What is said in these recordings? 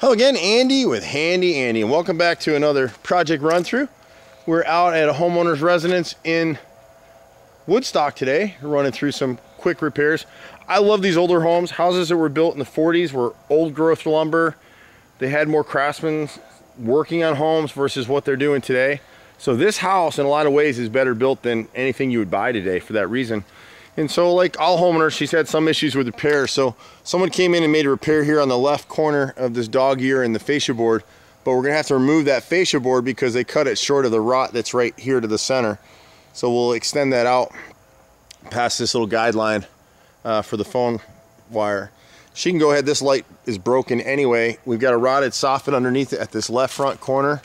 Hello again, Andy with Handy Andy, and welcome back to another project run through. We're out at a homeowner's residence in Woodstock today, running through some quick repairs. I love these older homes. Houses that were built in the 40s were old growth lumber. They had more craftsmen working on homes versus what they're doing today. So this house in a lot of ways is better built than anything you would buy today for that reason. And so like all homeowners, she's had some issues with repair. So someone came in and made a repair here on the left corner of this dog ear and the fascia board. But we're gonna have to remove that fascia board because they cut it short of the rot that's right here to the center. So we'll extend that out past this little guideline uh, for the phone wire. She can go ahead, this light is broken anyway. We've got a rotted soffit underneath it at this left front corner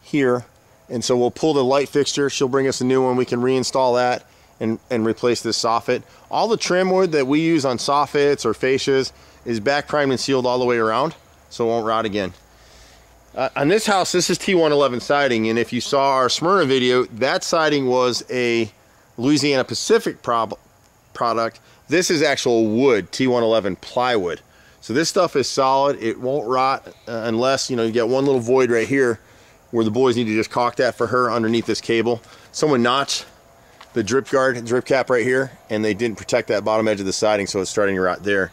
here. And so we'll pull the light fixture. She'll bring us a new one. We can reinstall that and, and replace this soffit. All the trim wood that we use on soffits or fascias is back primed and sealed all the way around so it won't rot again. Uh, on this house, this is T111 siding, and if you saw our Smyrna video, that siding was a Louisiana Pacific product. This is actual wood, T111 plywood. So this stuff is solid. It won't rot uh, unless, you know, you get one little void right here where the boys need to just caulk that for her underneath this cable. Someone notch the drip guard, drip cap right here, and they didn't protect that bottom edge of the siding, so it's starting to rot there.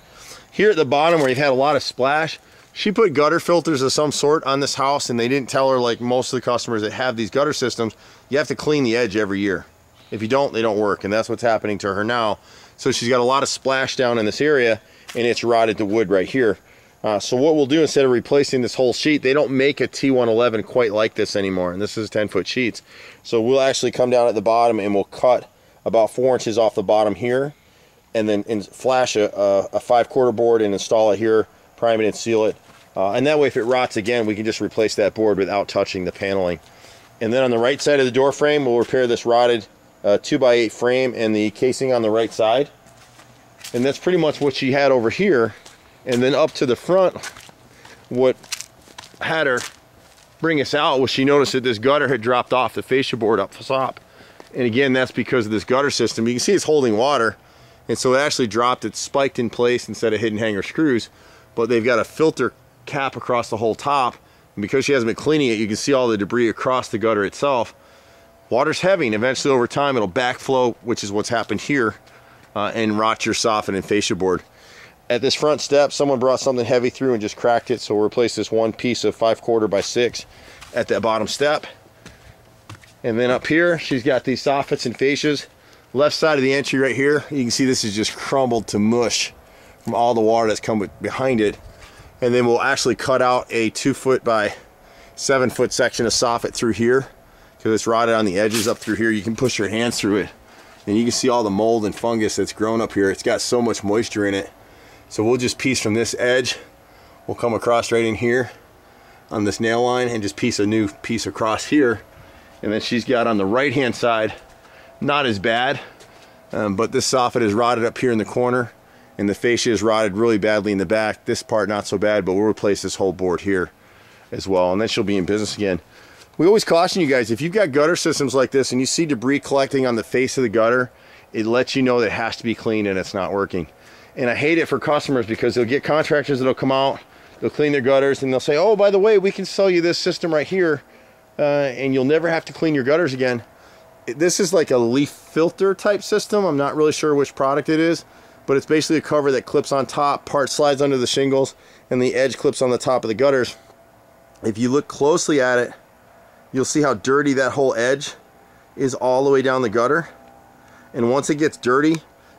Here at the bottom where you've had a lot of splash, she put gutter filters of some sort on this house and they didn't tell her like most of the customers that have these gutter systems, you have to clean the edge every year. If you don't, they don't work, and that's what's happening to her now. So she's got a lot of splash down in this area and it's rotted the wood right here. Uh, so what we'll do instead of replacing this whole sheet, they don't make a T111 quite like this anymore, and this is 10-foot sheets. So we'll actually come down at the bottom and we'll cut about four inches off the bottom here, and then flash a, a, a five-quarter board and install it here, prime it and seal it. Uh, and that way, if it rots again, we can just replace that board without touching the paneling. And then on the right side of the door frame, we'll repair this rotted uh, 2x8 frame and the casing on the right side. And that's pretty much what she had over here and then up to the front what had her bring us out was she noticed that this gutter had dropped off the fascia board up top and again that's because of this gutter system you can see it's holding water and so it actually dropped it spiked in place instead of hidden hanger screws but they've got a filter cap across the whole top and because she hasn't been cleaning it you can see all the debris across the gutter itself water's heavy and eventually over time it'll backflow which is what's happened here uh, and rot your soffit and fascia board at this front step, someone brought something heavy through and just cracked it. So we'll replace this one piece of five quarter by six at that bottom step. And then up here, she's got these soffits and fascias. Left side of the entry right here, you can see this is just crumbled to mush from all the water that's come behind it. And then we'll actually cut out a two foot by seven foot section of soffit through here because it's rotted on the edges up through here. You can push your hands through it and you can see all the mold and fungus that's grown up here. It's got so much moisture in it so we'll just piece from this edge. We'll come across right in here on this nail line and just piece a new piece across here. And then she's got on the right hand side, not as bad, um, but this soffit is rotted up here in the corner and the fascia is rotted really badly in the back. This part not so bad, but we'll replace this whole board here as well. And then she'll be in business again. We always caution you guys, if you've got gutter systems like this and you see debris collecting on the face of the gutter, it lets you know that it has to be cleaned and it's not working. And I hate it for customers because they'll get contractors that'll come out, they'll clean their gutters, and they'll say, oh, by the way, we can sell you this system right here, uh, and you'll never have to clean your gutters again. This is like a leaf filter type system. I'm not really sure which product it is, but it's basically a cover that clips on top, part slides under the shingles, and the edge clips on the top of the gutters. If you look closely at it, you'll see how dirty that whole edge is all the way down the gutter. And once it gets dirty,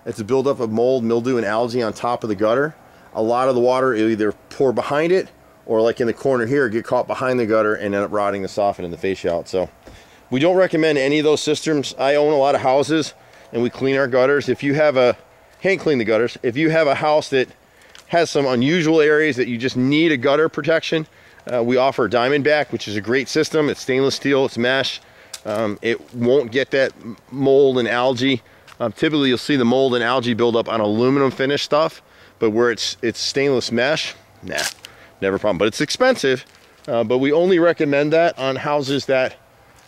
it's a buildup of mold, mildew, and algae on top of the gutter. A lot of the water will either pour behind it or like in the corner here, get caught behind the gutter and end up rotting the soffit and the fascia out. So we don't recommend any of those systems. I own a lot of houses and we clean our gutters. If you have a, hand clean the gutters. If you have a house that has some unusual areas that you just need a gutter protection, uh, we offer Diamondback, which is a great system. It's stainless steel, it's mesh. Um, it won't get that mold and algae um, typically you'll see the mold and algae build up on aluminum finish stuff, but where it's, it's stainless mesh, nah, never a problem. But it's expensive, uh, but we only recommend that on houses that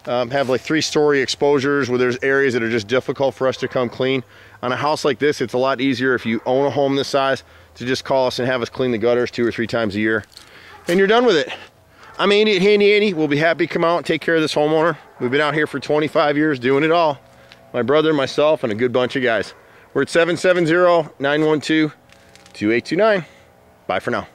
um, have like three story exposures where there's areas that are just difficult for us to come clean. On a house like this, it's a lot easier if you own a home this size to just call us and have us clean the gutters two or three times a year. And you're done with it. I'm Andy at Handy Andy. We'll be happy to come out and take care of this homeowner. We've been out here for 25 years doing it all my brother, myself, and a good bunch of guys. We're at 770-912-2829. Bye for now.